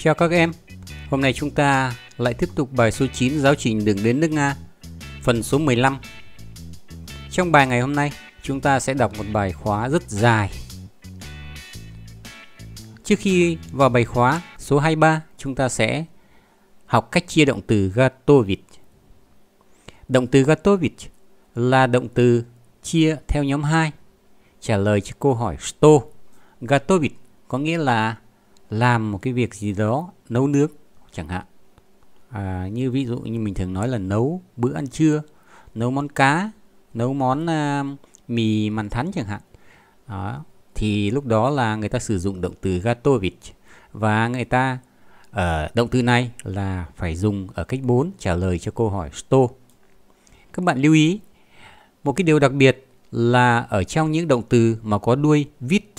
Chào các em, hôm nay chúng ta lại tiếp tục bài số 9 giáo trình đường đến nước Nga, phần số 15. Trong bài ngày hôm nay, chúng ta sẽ đọc một bài khóa rất dài. Trước khi vào bài khóa số 23, chúng ta sẽ học cách chia động từ Gatovich. Động từ Gatovich là động từ chia theo nhóm 2. Trả lời cho câu hỏi Sto, Gatovich có nghĩa là làm một cái việc gì đó nấu nước chẳng hạn à, như ví dụ như mình thường nói là nấu bữa ăn trưa nấu món cá nấu món uh, mì mặn thắn chẳng hạn đó. thì lúc đó là người ta sử dụng động từ gatovich và người ta ở ờ, động từ này là phải dùng ở cách 4 trả lời cho câu hỏi sto các bạn lưu ý một cái điều đặc biệt là ở trong những động từ mà có đuôi vich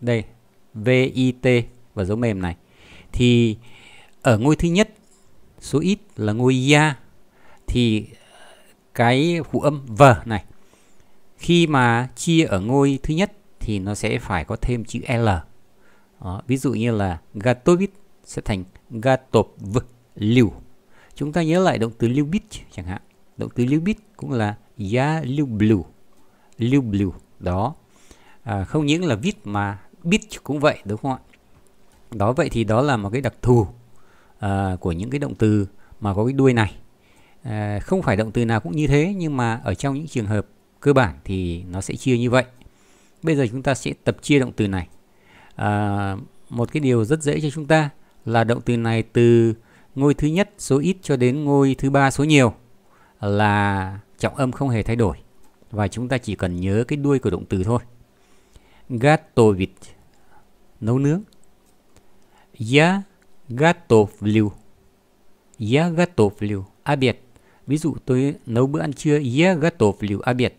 đây VIT và dấu mềm này thì ở ngôi thứ nhất số ít là ngôi ya thì cái phụ âm v này khi mà chia ở ngôi thứ nhất thì nó sẽ phải có thêm chữ l Đó, ví dụ như là gatovit sẽ thành gatov liều chúng ta nhớ lại động từ lưu bit chẳng hạn động từ lưu bit cũng là ya lưu blue lưu blue đó à, không những là viết mà bit cũng vậy đúng không ạ đó vậy thì đó là một cái đặc thù à, của những cái động từ mà có cái đuôi này à, không phải động từ nào cũng như thế nhưng mà ở trong những trường hợp cơ bản thì nó sẽ chia như vậy bây giờ chúng ta sẽ tập chia động từ này à, một cái điều rất dễ cho chúng ta là động từ này từ ngôi thứ nhất số ít cho đến ngôi thứ ba số nhiều là trọng âm không hề thay đổi và chúng ta chỉ cần nhớ cái đuôi của động từ thôi готовить, нấu ну, нướng. Ну. Я готовлю. Я готовлю обед. Ví dụ tôi nấu bữa ăn trưa. Я готовлю обед.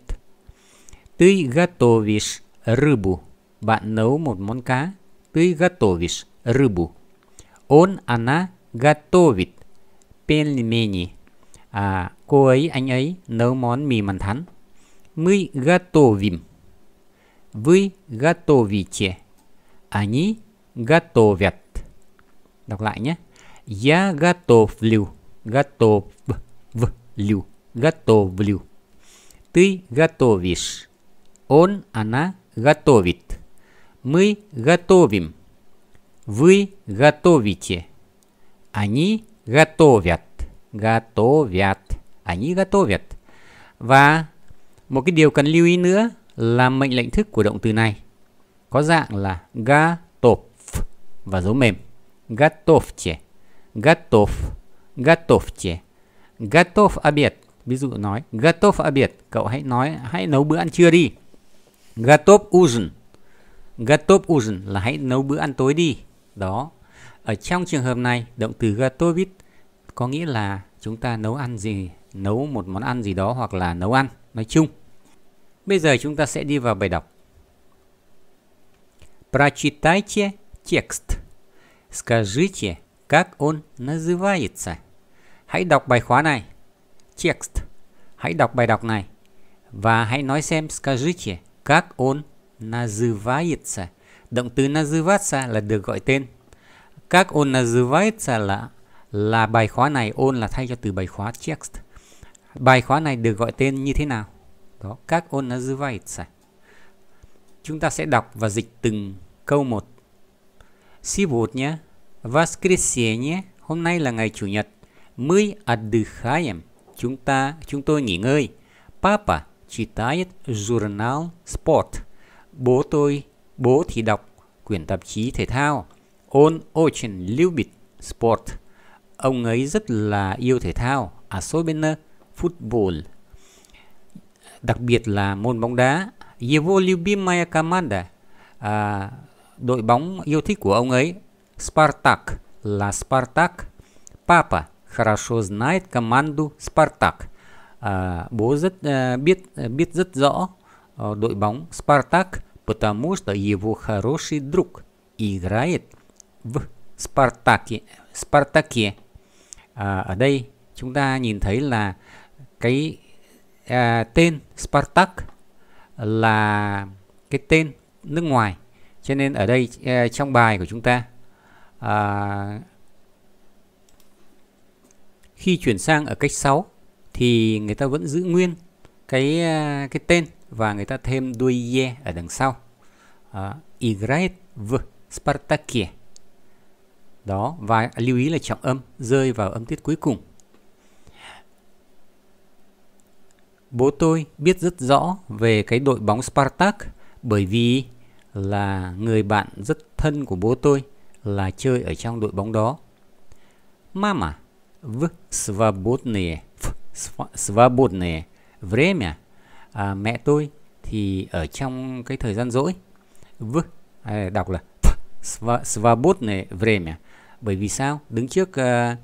Ты готовишь рыбу. Bạn nấu một món cá. Ты готовишь рыбу. Он, она готовит пельмени. À, cô ấy, anh ấy nấu món mì mằn thắn. Мы готовим. Вы готовите. Они готовят. Đọc lại nhé. Я готовлю. Готовлю. Готовлю. Ты готовишь. Он, она готовит. Мы готовим. Вы готовите. Они готовят. Готовят. Они готовят. Và một cái điều cần lưu ý nữa là mệnh lệnh thức của động từ này có dạng là gatov và dấu mềm gatovche gatov gatovche gatov abiet ví dụ nói gatov abiet cậu hãy nói hãy nấu bữa ăn trưa đi gatov uzn gatov uzn là hãy nấu bữa ăn tối đi đó ở trong trường hợp này động từ gatovit có nghĩa là chúng ta nấu ăn gì nấu một món ăn gì đó hoặc là nấu ăn nói chung Bây giờ chúng ta sẽ đi vào bài đọc. Прочитайте текст. Скажите, как он называется. Hãy đọc bài khóa này. Текст. Hãy đọc bài đọc này. Và hãy nói xem скажите, как он называется. Động từ называться là được gọi tên. Как он называется là là bài khóa này, он là thay cho từ bài khóa текст. Bài khóa này được gọi tên như thế nào? đó các ôn nó называется chúng ta sẽ đọc và dịch từng câu một сегодня воскресенье hôm nay là ngày chủ nhật мы отдыхаем chúng ta chúng tôi nghỉ ngơi papa читает журнал sport bố tôi bố thì đọc quyển tạp chí thể thao он очень любит sport ông ấy rất là yêu thể thao особенно à, ờ, football đặc biệt là môn bóng đá. Его любимая команда, à, đội bóng yêu thích của ông ấy, Spartak là Spartak. Papa хорошо знает команду Spartak. À, bố rất à, biết à, biết rất rõ à, đội bóng Spartak, потому что его хороший друг играет в Spartakie. Spartakie. À, ở đây chúng ta nhìn thấy là cái à, tên Spartak là cái tên nước ngoài cho nên ở đây à, trong bài của chúng ta à, khi chuyển sang ở cách 6 thì người ta vẫn giữ nguyên cái à, cái tên và người ta thêm đuôi ye ở đằng sau играет à, в Spartakia đó và lưu ý là trọng âm rơi vào âm tiết cuối cùng Bố tôi biết rất rõ về cái đội bóng Spartak bởi vì là người bạn rất thân của bố tôi là chơi ở trong đội bóng đó. Mama v свободное v свободное время à, mẹ tôi thì ở trong cái thời gian rỗi v à, đọc là v свободное время bởi vì sao đứng trước uh,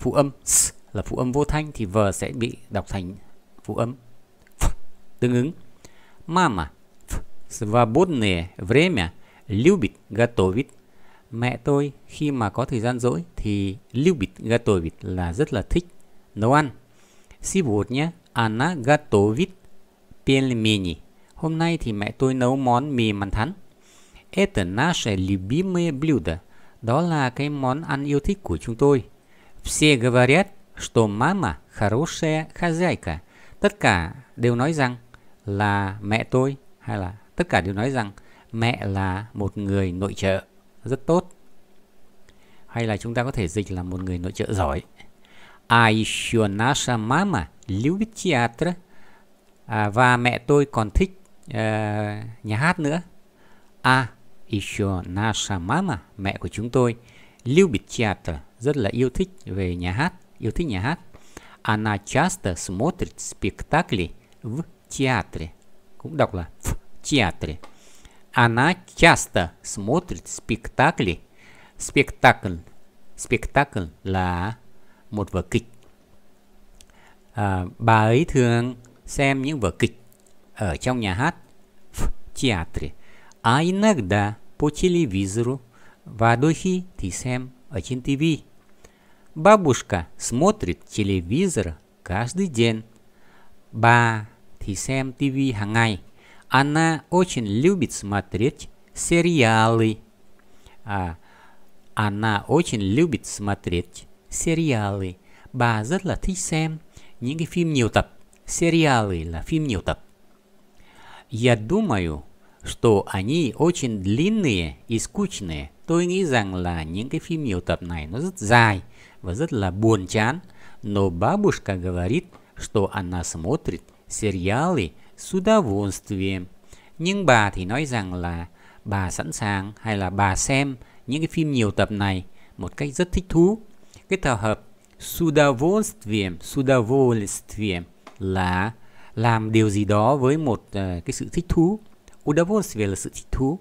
phụ âm s là phụ âm vô thanh thì v sẽ bị đọc thành Phụ âm. Tương ứng. Мама в свободное время любит готовить. Mẹ tôi khi mà có thời gian rỗi thì любит готовить là rất là thích nấu ăn. Сегодня она готовит пельмени. Hôm nay thì mẹ tôi nấu món mì mặn thắn. Это наше любимое блюдо. Đó là cái món ăn yêu thích của chúng tôi. Все говорят, что мама хорошая хозяйка. tất cả đều nói rằng là mẹ tôi hay là tất cả đều nói rằng mẹ là một người nội trợ rất tốt hay là chúng ta có thể dịch là một người nội trợ giỏi А еще наша мама và mẹ tôi còn thích uh, nhà hát nữa. А еще наша mẹ của chúng tôi, любит rất là yêu thích về nhà hát, yêu thích nhà hát. Она часто смотрит спектакли в театре. Cũng đọc là в театре. Она часто смотрит спектакли. Спектакль. Спектакль là một vở kịch. À, bà ấy thường xem những vở kịch ở trong nhà hát в театре. А иногда по телевизору và đôi khi thì xem ở trên tivi. Бабушка смотрит телевизор каждый день. Ба thì xem TV hàng Она очень любит смотреть сериалы. А, она очень любит смотреть сериалы. Bà rất là thích xem những cái phim nhiều tập. Сериалы là phim nhiều tập. Я думаю, что они очень длинные и скучные. tôi nghĩ rằng là những cái phim nhiều tập này nó rất dài và rất là buồn chán. Но бабушка говорит, что она смотрит сериалы с удовольствием. Nhưng bà thì nói rằng là bà sẵn sàng hay là bà xem những cái phim nhiều tập này một cách rất thích thú. Cái tập hợp с удовольствием, с удовольствием là làm điều gì đó với một uh, cái sự thích thú. Удовольствие là sự thích thú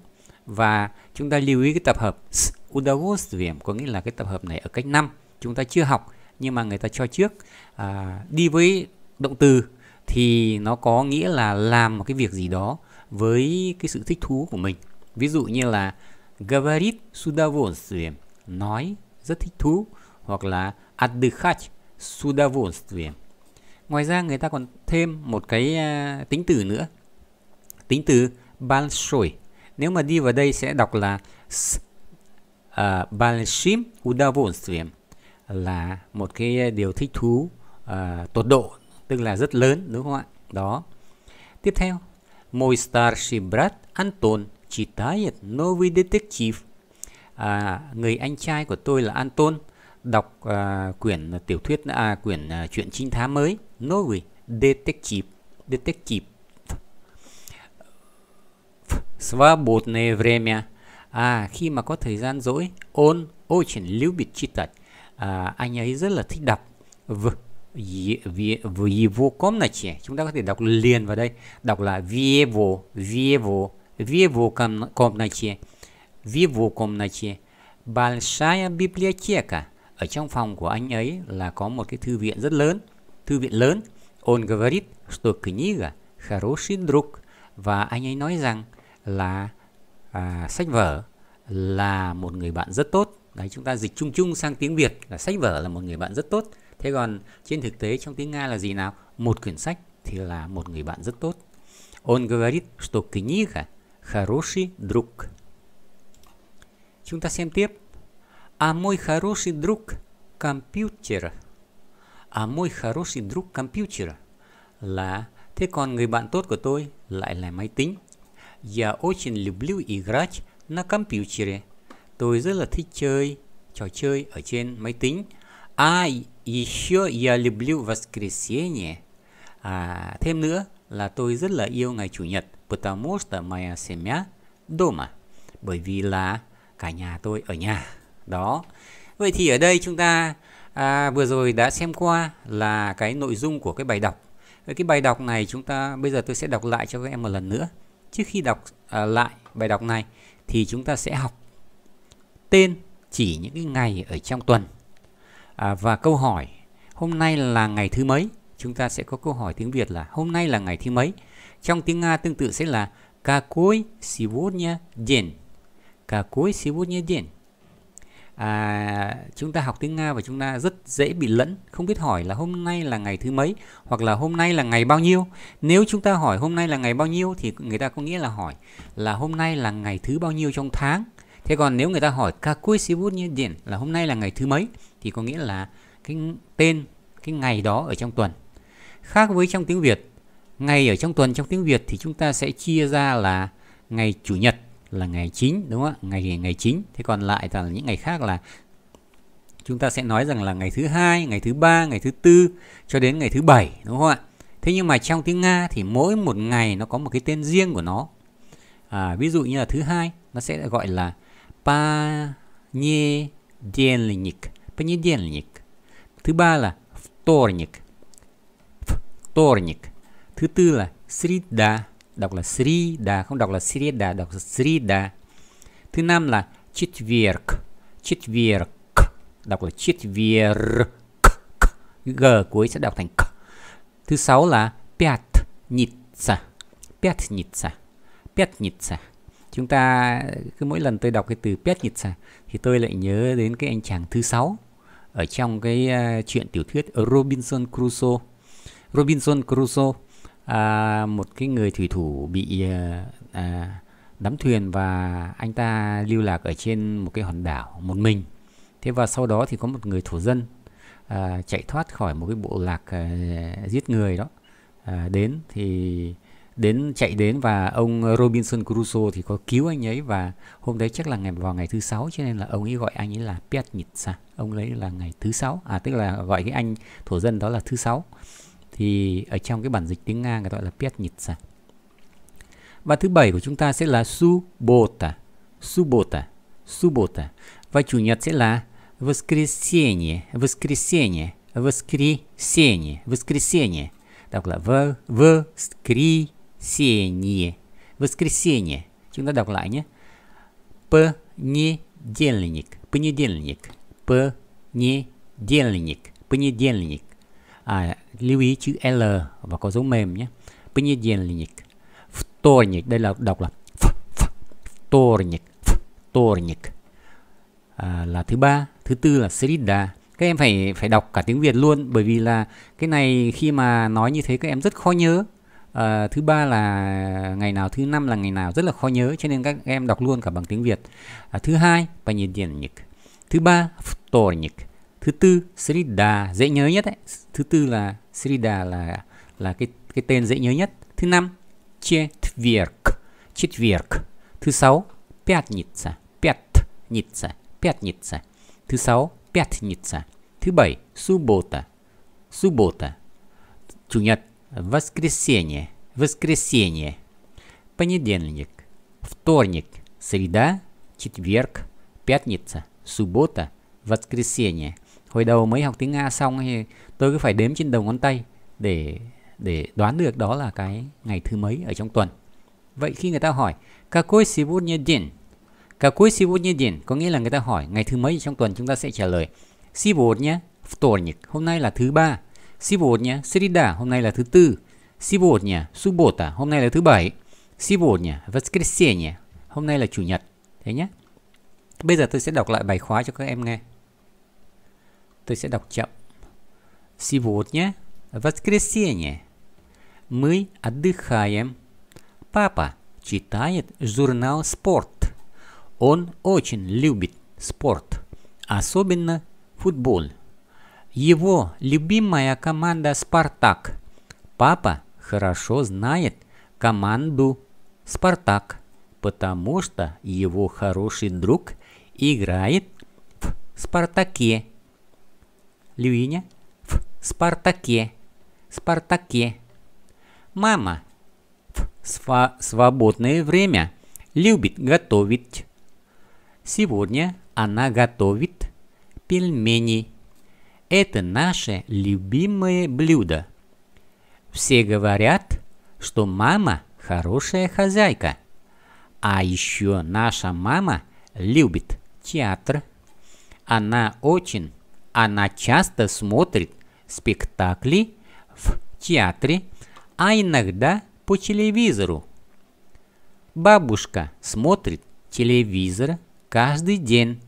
và chúng ta lưu ý cái tập hợp s удовольствием có nghĩa là cái tập hợp này ở cách 5 chúng ta chưa học nhưng mà người ta cho trước à, đi với động từ thì nó có nghĩa là làm một cái việc gì đó với cái sự thích thú của mình ví dụ như là говорит с удовольствием nói rất thích thú hoặc là отдыхать с удовольствием ngoài ra người ta còn thêm một cái à, tính từ nữa tính từ большой nếu mà đi vào đây sẽ đọc là uh, à, Balshim Udavostrium là một cái điều thích thú uh, tột độ, tức là rất lớn đúng không ạ? Đó. Tiếp theo, Мой старший брат Антон читает новый детектив. À, người anh trai của tôi là Anton đọc à, quyển tiểu thuyết à quyển à, truyện trinh thám mới, Novi детектив, detective Свободное время. À, khi mà có thời gian rỗi, он очень любит читать. À, anh ấy rất là thích đọc. В, в, в его комнате. Chúng ta có thể đọc liền vào đây. Đọc là в его, в его, в его комнате. В его комнате. Большая библиотека. Ở trong phòng của anh ấy là có một cái thư viện rất lớn. Thư viện lớn. Он говорит, что книга хороший друг. Và anh ấy nói rằng là à, sách vở là một người bạn rất tốt đấy chúng ta dịch chung chung sang tiếng việt là sách vở là một người bạn rất tốt thế còn trên thực tế trong tiếng nga là gì nào một quyển sách thì là một người bạn rất tốt он говорит что книга хороший друг chúng ta xem tiếp а à, мой хороший друг компьютер а à, мой хороший друг компьютер là thế còn người bạn tốt của tôi lại là máy tính Я очень люблю играть на компьютере. Tôi rất là thích chơi trò chơi ở trên máy tính. А еще я люблю воскресенье. À, thêm nữa là tôi rất là yêu ngày chủ nhật. Потому что моя семья дома. Bởi vì là cả nhà tôi ở nhà. Đó. Vậy thì ở đây chúng ta à, vừa rồi đã xem qua là cái nội dung của cái bài đọc. Cái bài đọc này chúng ta bây giờ tôi sẽ đọc lại cho các em một lần nữa trước khi đọc à, lại bài đọc này thì chúng ta sẽ học tên chỉ những cái ngày ở trong tuần à, và câu hỏi hôm nay là ngày thứ mấy chúng ta sẽ có câu hỏi tiếng Việt là hôm nay là ngày thứ mấy trong tiếng Nga tương tự sẽ là какой сегодня день какой сегодня день à, chúng ta học tiếng Nga và chúng ta rất dễ bị lẫn không biết hỏi là hôm nay là ngày thứ mấy hoặc là hôm nay là ngày bao nhiêu nếu chúng ta hỏi hôm nay là ngày bao nhiêu thì người ta có nghĩa là hỏi là hôm nay là ngày thứ bao nhiêu trong tháng thế còn nếu người ta hỏi какой сегодня день là hôm nay là ngày thứ mấy thì có nghĩa là cái tên cái ngày đó ở trong tuần khác với trong tiếng Việt ngày ở trong tuần trong tiếng Việt thì chúng ta sẽ chia ra là ngày chủ nhật là ngày 9 đúng không ạ ngày ngày 9 thế còn lại là những ngày khác là chúng ta sẽ nói rằng là ngày thứ hai ngày thứ ba ngày thứ tư cho đến ngày thứ bảy đúng không ạ thế nhưng mà trong tiếng nga thì mỗi một ngày nó có một cái tên riêng của nó à, ví dụ như là thứ hai nó sẽ gọi là понедельник понедельник thứ ba là вторник вторник thứ tư là среда đọc là Sri không đọc là Sri Đà đọc là Sri thứ năm là Chitvirk Chitvirk đọc là Chitvirk g cuối sẽ đọc thành k thứ sáu là Piat Nitsa Piat chúng ta cứ mỗi lần tôi đọc cái từ Piat thì tôi lại nhớ đến cái anh chàng thứ sáu ở trong cái uh, chuyện tiểu thuyết Robinson Crusoe Robinson Crusoe à, một cái người thủy thủ bị à, đắm thuyền và anh ta lưu lạc ở trên một cái hòn đảo một mình thế và sau đó thì có một người thổ dân à, chạy thoát khỏi một cái bộ lạc à, giết người đó à, đến thì đến chạy đến và ông Robinson Crusoe thì có cứu anh ấy và hôm đấy chắc là ngày vào ngày thứ sáu cho nên là ông ấy gọi anh ấy là Piatnitsa ông ấy là ngày thứ sáu à tức là gọi cái anh thổ dân đó là thứ sáu thì ở trong cái bản dịch tiếng Nga người ta gọi là piet nhịt sạc. Và thứ bảy của chúng ta sẽ là subota, subota, subota. Và chủ nhật sẽ là воскресенье, воскресенье, воскресенье, воскресенье. Đọc là v воскресенье, воскресенье. Chúng ta đọc lại nhé. Понедельник, понедельник, понедельник, понедельник. à, lưu ý chữ L và có dấu mềm nhé понедельник вторник đây là đọc là вторник вторник à, là thứ ba thứ tư là среда các em phải phải đọc cả tiếng Việt luôn bởi vì là cái này khi mà nói như thế các em rất khó nhớ à, thứ ba là ngày nào thứ năm là ngày nào rất là khó nhớ cho nên các em đọc luôn cả bằng tiếng Việt à, thứ hai понедельник thứ ba вторник thứ tư Sridha dễ nhớ nhất ấy. thứ tư là Sridha là là cái cái tên dễ nhớ nhất thứ năm Четверг Четверг thứ sáu Пятница Пятница Пятница thứ sáu Пятница thứ bảy Суббота Суббота chủ nhật Воскресенье Воскресенье понедельник вторник среда четверг пятница суббота воскресенье – hồi đầu mới học tiếng nga xong thì tôi cứ phải đếm trên đầu ngón tay để để đoán được đó là cái ngày thứ mấy ở trong tuần vậy khi người ta hỏi какой сегодня день какой сегодня день có nghĩa là người ta hỏi ngày thứ mấy trong tuần chúng ta sẽ trả lời сегодня вторник hôm nay là thứ ba сегодня среда hôm nay là thứ tư сегодня суббота à, hôm nay là thứ bảy сегодня воскресенье hôm nay là chủ nhật thế nhé bây giờ tôi sẽ đọc lại bài khóa cho các em nghe Tôi sẽ đọc chậm. Сегодня воскресенье. Мы отдыхаем. Папа читает журнал «Спорт». Он очень любит спорт, особенно футбол. Его любимая команда «Спартак». Папа хорошо знает команду «Спартак», потому что его хороший друг играет в «Спартаке». Люине в Спартаке. Спартаке. Мама в сва свободное время любит готовить. Сегодня она готовит пельмени. Это наше любимое блюдо. Все говорят, что мама хорошая хозяйка. А еще наша мама любит театр. Она очень она часто смотрит спектакли в театре, а иногда по телевизору. Бабушка смотрит телевизор каждый день.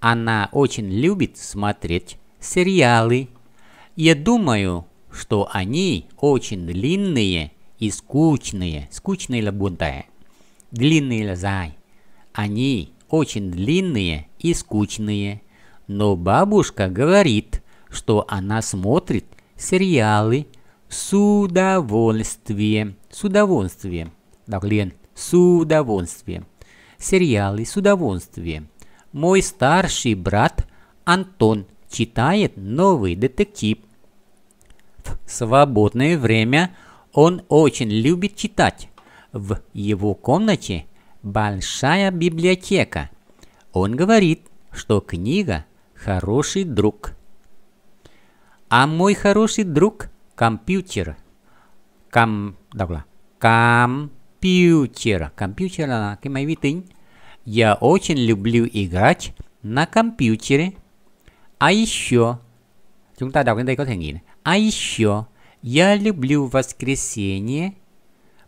Она очень любит смотреть сериалы. Я думаю, что они очень длинные и скучные. Скучные лабунтая. Длинные лазай. Они очень длинные и скучные. Но бабушка говорит, что она смотрит сериалы с удовольствием. С удовольствием. да, Лен, с удовольствием. Сериалы с удовольствием. Мой старший брат Антон читает новый детектив. В свободное время он очень любит читать. В его комнате большая библиотека. Он говорит, что книга Хороший друг. А мой хороший друг – компьютер. Ком, đọc là компьютер. Компьютер là cái máy vi tính. Я очень люблю играть на компьютере. А еще Chúng ta đọc đến đây có thể nghĩ này. А еще я люблю воскресенье,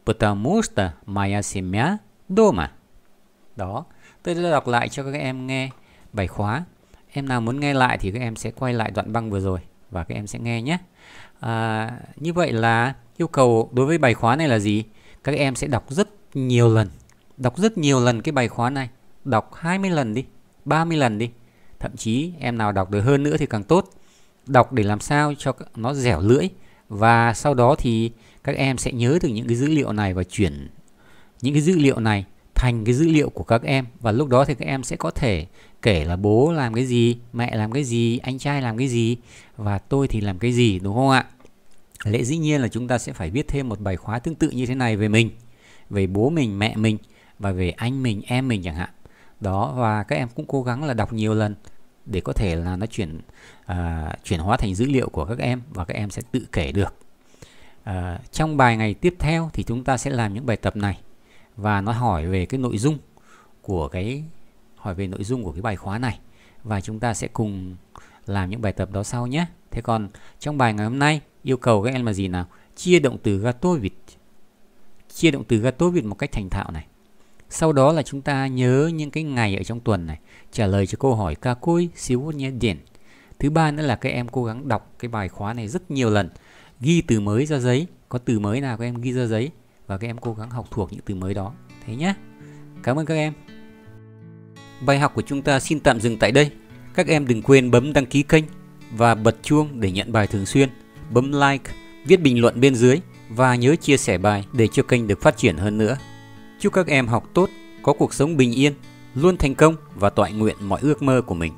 потому что моя семья дома. Đó, tôi đã đọc lại cho các em nghe bài khóa em nào muốn nghe lại thì các em sẽ quay lại đoạn băng vừa rồi và các em sẽ nghe nhé à, như vậy là yêu cầu đối với bài khóa này là gì các em sẽ đọc rất nhiều lần đọc rất nhiều lần cái bài khóa này đọc 20 lần đi 30 lần đi thậm chí em nào đọc được hơn nữa thì càng tốt đọc để làm sao cho nó dẻo lưỡi và sau đó thì các em sẽ nhớ được những cái dữ liệu này và chuyển những cái dữ liệu này thành cái dữ liệu của các em và lúc đó thì các em sẽ có thể kể là bố làm cái gì mẹ làm cái gì anh trai làm cái gì và tôi thì làm cái gì đúng không ạ lẽ dĩ nhiên là chúng ta sẽ phải viết thêm một bài khóa tương tự như thế này về mình về bố mình mẹ mình và về anh mình em mình chẳng hạn đó và các em cũng cố gắng là đọc nhiều lần để có thể là nó chuyển à, chuyển hóa thành dữ liệu của các em và các em sẽ tự kể được à, trong bài ngày tiếp theo thì chúng ta sẽ làm những bài tập này và nó hỏi về cái nội dung của cái hỏi về nội dung của cái bài khóa này và chúng ta sẽ cùng làm những bài tập đó sau nhé. Thế còn trong bài ngày hôm nay yêu cầu các em là gì nào? Chia động từ Gatovic. Chia động từ Gatovic một cách thành thạo này. Sau đó là chúng ta nhớ những cái ngày ở trong tuần này, trả lời cho câu hỏi Kakui Siwonya Điển. Thứ ba nữa là các em cố gắng đọc cái bài khóa này rất nhiều lần, ghi từ mới ra giấy, có từ mới nào các em ghi ra giấy và các em cố gắng học thuộc những từ mới đó thế nhé cảm ơn các em bài học của chúng ta xin tạm dừng tại đây các em đừng quên bấm đăng ký kênh và bật chuông để nhận bài thường xuyên bấm like viết bình luận bên dưới và nhớ chia sẻ bài để cho kênh được phát triển hơn nữa chúc các em học tốt có cuộc sống bình yên luôn thành công và toại nguyện mọi ước mơ của mình